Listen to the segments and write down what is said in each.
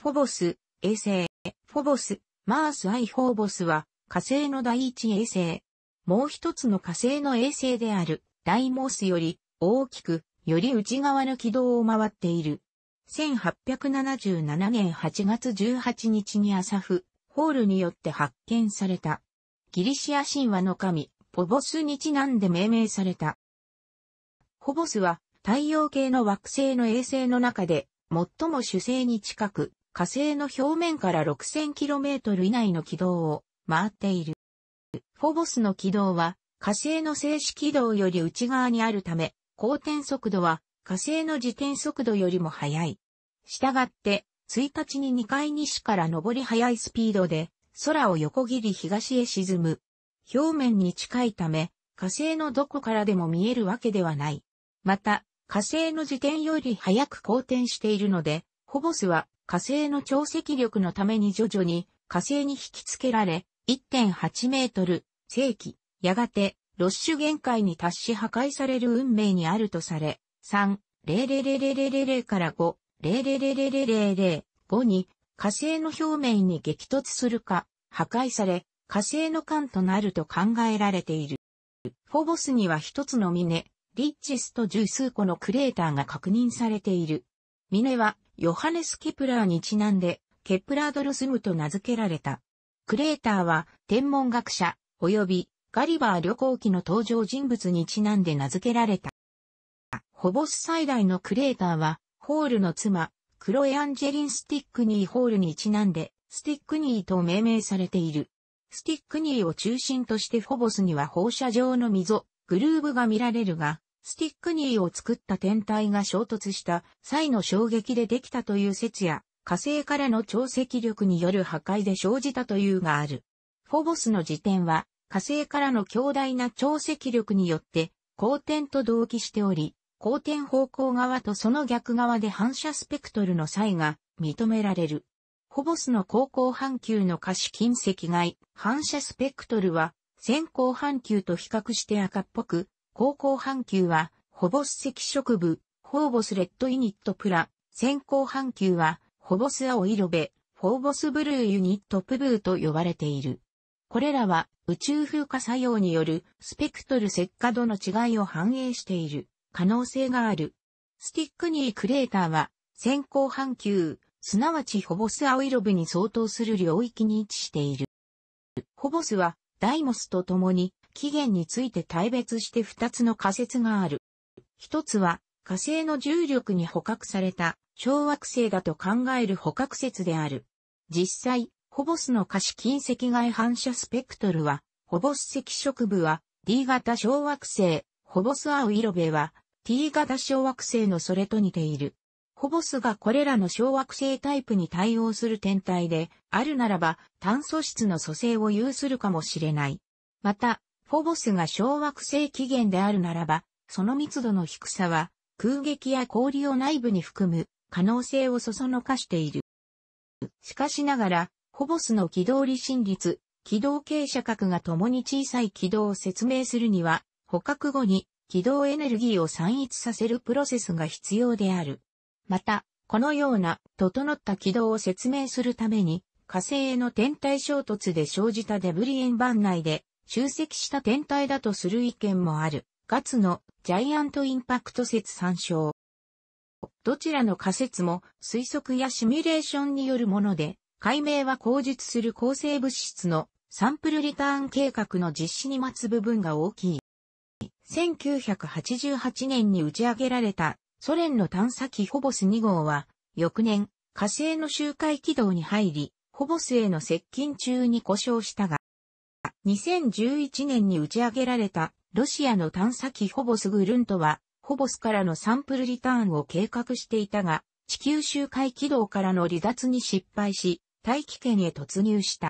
フォボス、衛星、フォボス、マース・アイ・フォーボスは火星の第一衛星。もう一つの火星の衛星であるダイモースより大きく、より内側の軌道を回っている。1877年8月18日にアサフ・ホールによって発見された。ギリシア神話の神、ポボスにちなんで命名された。ホボスは太陽系の惑星の衛星の中で最も主星に近く、火星の表面から 6000km 以内の軌道を回っている。フォボスの軌道は火星の静止軌道より内側にあるため、公転速度は火星の自転速度よりも速い。したがって、1日に2回西から上り速いスピードで、空を横切り東へ沈む。表面に近いため、火星のどこからでも見えるわけではない。また、火星の時点より速く公転しているので、ホボスは火星の超積力のために徐々に火星に引き付けられ、1.8メートル、世紀、やがて、ロッシュ限界に達し破壊される運命にあるとされ、3、0000000から5、0000005に、火星の表面に激突するか、破壊され、火星の間となると考えられている。フォボスには一つの峰、リッチスと十数個のクレーターが確認されている。峰はヨハネス・ケプラーにちなんで、ケプラードルスムと名付けられた。クレーターは、天文学者、及び、ガリバー旅行記の登場人物にちなんで名付けられた。ホボス最大のクレーターは、ホールの妻、クロエ・アンジェリン・スティックニー・ホールにちなんで、スティックニーと命名されている。スティックニーを中心としてフォボスには放射状の溝、グルーブが見られるが、スティックニーを作った天体が衝突した際の衝撃でできたという説や、火星からの潮汐力による破壊で生じたというがある。フォボスの時点は、火星からの強大な潮汐力によって、光点と同期しており、光点方向側とその逆側で反射スペクトルの差異が認められる。フォボスの高校半球の可視近赤外反射スペクトルは、先行半球と比較して赤っぽく、高校半球は、ホボス赤色部、ホーボスレッドユニットプラ、先行半球は、ホボス青色部、フォーボスブルーユニットプブーと呼ばれている。これらは宇宙風化作用によるスペクトル石化度の違いを反映している可能性がある。スティックニークレーターは先行半球、すなわちホボス青色部に相当する領域に位置している。ホボスはダイモスと共に起源について対別して二つの仮説がある。一つは、火星の重力に捕獲された小惑星だと考える捕獲説である。実際、ホボスの可視近赤外反射スペクトルは、ホボス赤色部は D 型小惑星、ホボス青色部は T 型小惑星のそれと似ている。ホボスがこれらの小惑星タイプに対応する天体であるならば炭素質の組成を有するかもしれない。また、フォボスが小惑星起源であるならば、その密度の低さは、空撃や氷を内部に含む可能性をそそのかしている。しかしながら、フォボスの軌道離心率、軌道傾斜角が共に小さい軌道を説明するには、捕獲後に軌道エネルギーを散逸させるプロセスが必要である。また、このような整った軌道を説明するために、火星への天体衝突で生じたデブリ円盤内で集積した天体だとする意見もある。ガツのジャイアントインパクト説参照。どちらの仮説も推測やシミュレーションによるもので、解明は口述する構成物質のサンプルリターン計画の実施に待つ部分が大きい。1988年に打ち上げられたソ連の探査機ホボス2号は、翌年、火星の周回軌道に入り、ホボスへの接近中に故障したが、2011年に打ち上げられたロシアの探査機ホボスグルントは、ホボスからのサンプルリターンを計画していたが、地球周回軌道からの離脱に失敗し、大気圏へ突入した。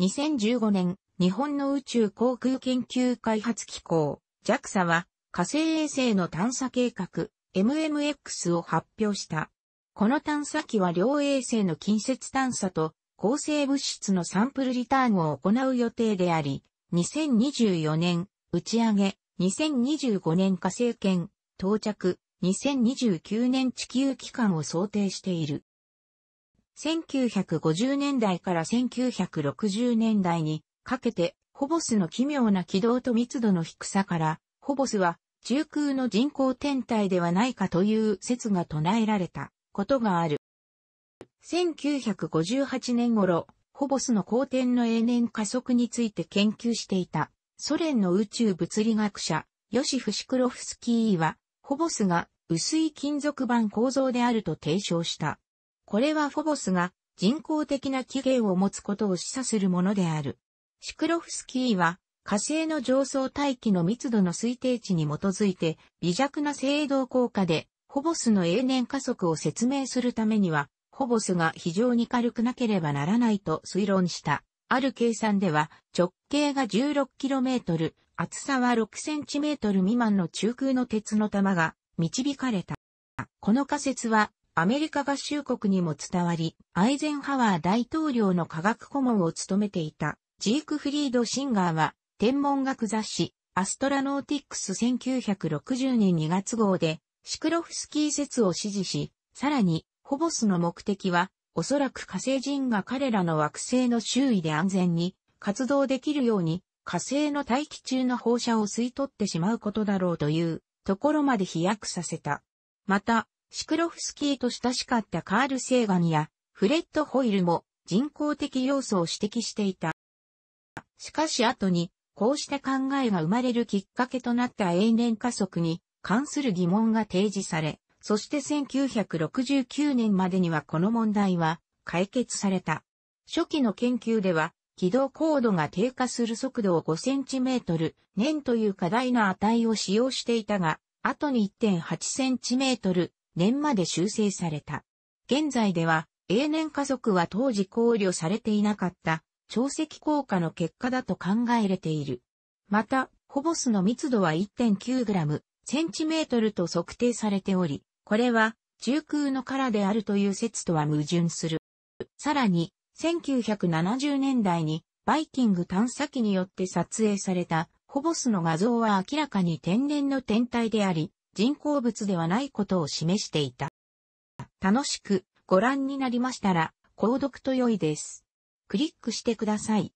2015年、日本の宇宙航空研究開発機構、JAXA は、火星衛星の探査計画、MMX を発表した。この探査機は両衛星の近接探査と抗生物質のサンプルリターンを行う予定であり、2024年、打ち上げ、2025年火星圏、到着、2029年地球期間を想定している。1950年代から1960年代にかけて、ホボスの奇妙な軌道と密度の低さから、ホボスは中空の人工天体ではないかという説が唱えられたことがある。1958年頃、ホボスの光点の永年加速について研究していた、ソ連の宇宙物理学者、ヨシフ・シクロフスキーは、ホボスが薄い金属板構造であると提唱した。これはフォボスが人工的な起源を持つことを示唆するものである。シクロフスキーは火星の上層大気の密度の推定値に基づいて微弱な制動効果でホボスの永年加速を説明するためにはホボスが非常に軽くなければならないと推論した。ある計算では、直径が 16km、厚さは 6cm 未満の中空の鉄の玉が導かれた。この仮説は、アメリカ合衆国にも伝わり、アイゼンハワー大統領の科学顧問を務めていた、ジークフリード・シンガーは、天文学雑誌、アストラノーティックス1960年2月号で、シクロフスキー説を支持し、さらに、ホボスの目的は、おそらく火星人が彼らの惑星の周囲で安全に活動できるように火星の大気中の放射を吸い取ってしまうことだろうというところまで飛躍させた。また、シクロフスキーと親しかったカール・セーガンやフレッド・ホイルも人工的要素を指摘していた。しかし後に、こうした考えが生まれるきっかけとなった永年加速に関する疑問が提示され、そして1969年までにはこの問題は解決された。初期の研究では、軌道高度が低下する速度を5センチメートル年という過大な値を使用していたが、後に1.8センチメートル年まで修正された。現在では、永年加速は当時考慮されていなかった、潮汐効果の結果だと考えれている。また、ホボスの密度は 1.9g、センチメートルと測定されており、これは中空の殻であるという説とは矛盾する。さらに、1970年代にバイキング探査機によって撮影されたホボスの画像は明らかに天然の天体であり、人工物ではないことを示していた。楽しくご覧になりましたら、購読と良いです。クリックしてください。